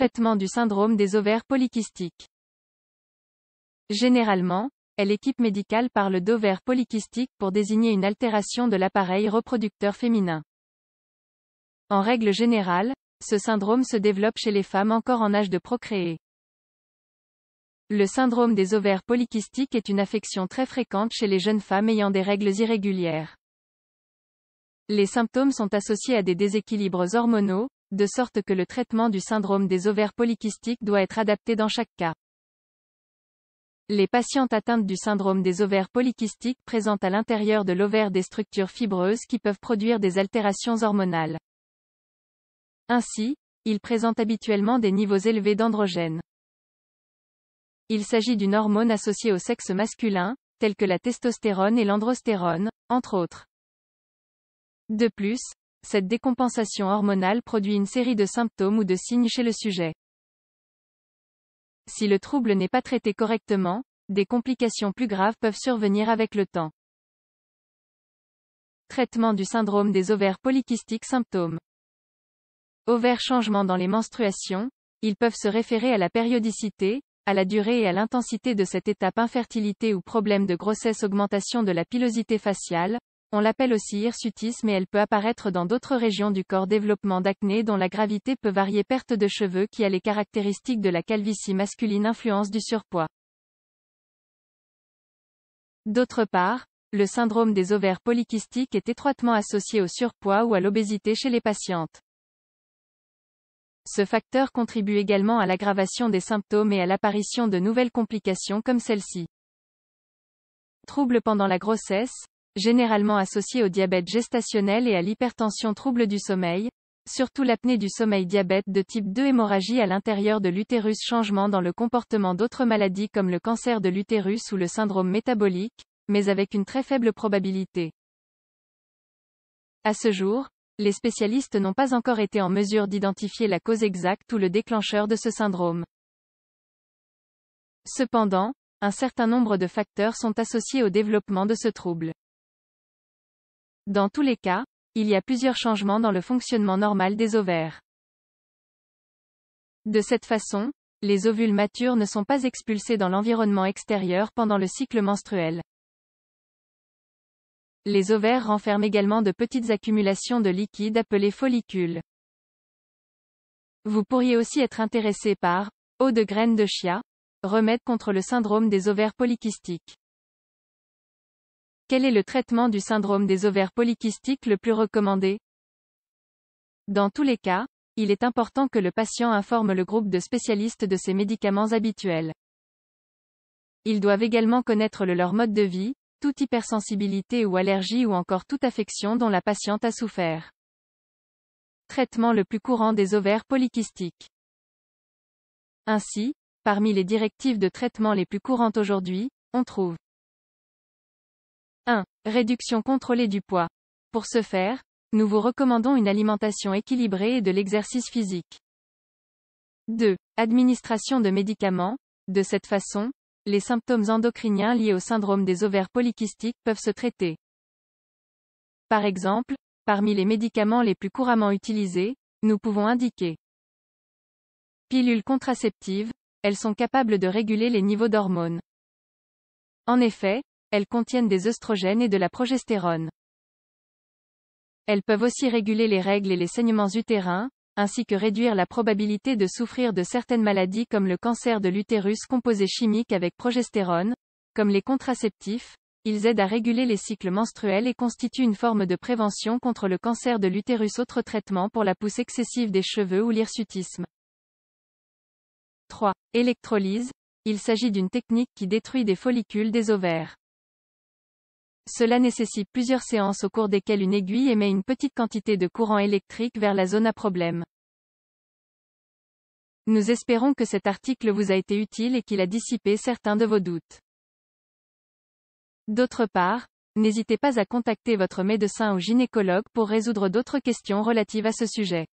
traitement du syndrome des ovaires polykystiques. Généralement, l'équipe médicale parle d'ovaires polykystiques pour désigner une altération de l'appareil reproducteur féminin. En règle générale, ce syndrome se développe chez les femmes encore en âge de procréer. Le syndrome des ovaires polykystiques est une affection très fréquente chez les jeunes femmes ayant des règles irrégulières. Les symptômes sont associés à des déséquilibres hormonaux, de sorte que le traitement du syndrome des ovaires polykystiques doit être adapté dans chaque cas. Les patientes atteintes du syndrome des ovaires polykystiques présentent à l'intérieur de l'ovaire des structures fibreuses qui peuvent produire des altérations hormonales. Ainsi, ils présentent habituellement des niveaux élevés d'androgènes. Il s'agit d'une hormone associée au sexe masculin, telle que la testostérone et l'androstérone, entre autres. De plus, cette décompensation hormonale produit une série de symptômes ou de signes chez le sujet. Si le trouble n'est pas traité correctement, des complications plus graves peuvent survenir avec le temps. Traitement du syndrome des ovaires polykystiques Symptômes Ovaires changements dans les menstruations, ils peuvent se référer à la périodicité, à la durée et à l'intensité de cette étape infertilité ou problème de grossesse augmentation de la pilosité faciale, on l'appelle aussi hirsutisme et elle peut apparaître dans d'autres régions du corps développement d'acné dont la gravité peut varier perte de cheveux qui a les caractéristiques de la calvitie masculine influence du surpoids. D'autre part, le syndrome des ovaires polykystiques est étroitement associé au surpoids ou à l'obésité chez les patientes. Ce facteur contribue également à l'aggravation des symptômes et à l'apparition de nouvelles complications comme celle-ci. Troubles pendant la grossesse, généralement associé au diabète gestationnel et à l'hypertension trouble du sommeil, surtout l'apnée du sommeil diabète de type 2 hémorragie à l'intérieur de l'utérus changement dans le comportement d'autres maladies comme le cancer de l'utérus ou le syndrome métabolique, mais avec une très faible probabilité. À ce jour, les spécialistes n'ont pas encore été en mesure d'identifier la cause exacte ou le déclencheur de ce syndrome. Cependant, un certain nombre de facteurs sont associés au développement de ce trouble. Dans tous les cas, il y a plusieurs changements dans le fonctionnement normal des ovaires. De cette façon, les ovules matures ne sont pas expulsés dans l'environnement extérieur pendant le cycle menstruel. Les ovaires renferment également de petites accumulations de liquide appelées follicules. Vous pourriez aussi être intéressé par eau de graines de chia, remède contre le syndrome des ovaires polykystiques. Quel est le traitement du syndrome des ovaires polykystiques le plus recommandé Dans tous les cas, il est important que le patient informe le groupe de spécialistes de ses médicaments habituels. Ils doivent également connaître le leur mode de vie, toute hypersensibilité ou allergie ou encore toute affection dont la patiente a souffert. Traitement le plus courant des ovaires polykystiques. Ainsi, parmi les directives de traitement les plus courantes aujourd'hui, on trouve 1. Réduction contrôlée du poids. Pour ce faire, nous vous recommandons une alimentation équilibrée et de l'exercice physique. 2. Administration de médicaments. De cette façon, les symptômes endocriniens liés au syndrome des ovaires polykystiques peuvent se traiter. Par exemple, parmi les médicaments les plus couramment utilisés, nous pouvons indiquer Pilules contraceptives, elles sont capables de réguler les niveaux d'hormones. En effet, elles contiennent des œstrogènes et de la progestérone. Elles peuvent aussi réguler les règles et les saignements utérins, ainsi que réduire la probabilité de souffrir de certaines maladies comme le cancer de l'utérus composé chimique avec progestérone, comme les contraceptifs, ils aident à réguler les cycles menstruels et constituent une forme de prévention contre le cancer de l'utérus. Autre traitement pour la pousse excessive des cheveux ou l'hirsutisme. 3. Électrolyse. Il s'agit d'une technique qui détruit des follicules des ovaires. Cela nécessite plusieurs séances au cours desquelles une aiguille émet une petite quantité de courant électrique vers la zone à problème. Nous espérons que cet article vous a été utile et qu'il a dissipé certains de vos doutes. D'autre part, n'hésitez pas à contacter votre médecin ou gynécologue pour résoudre d'autres questions relatives à ce sujet.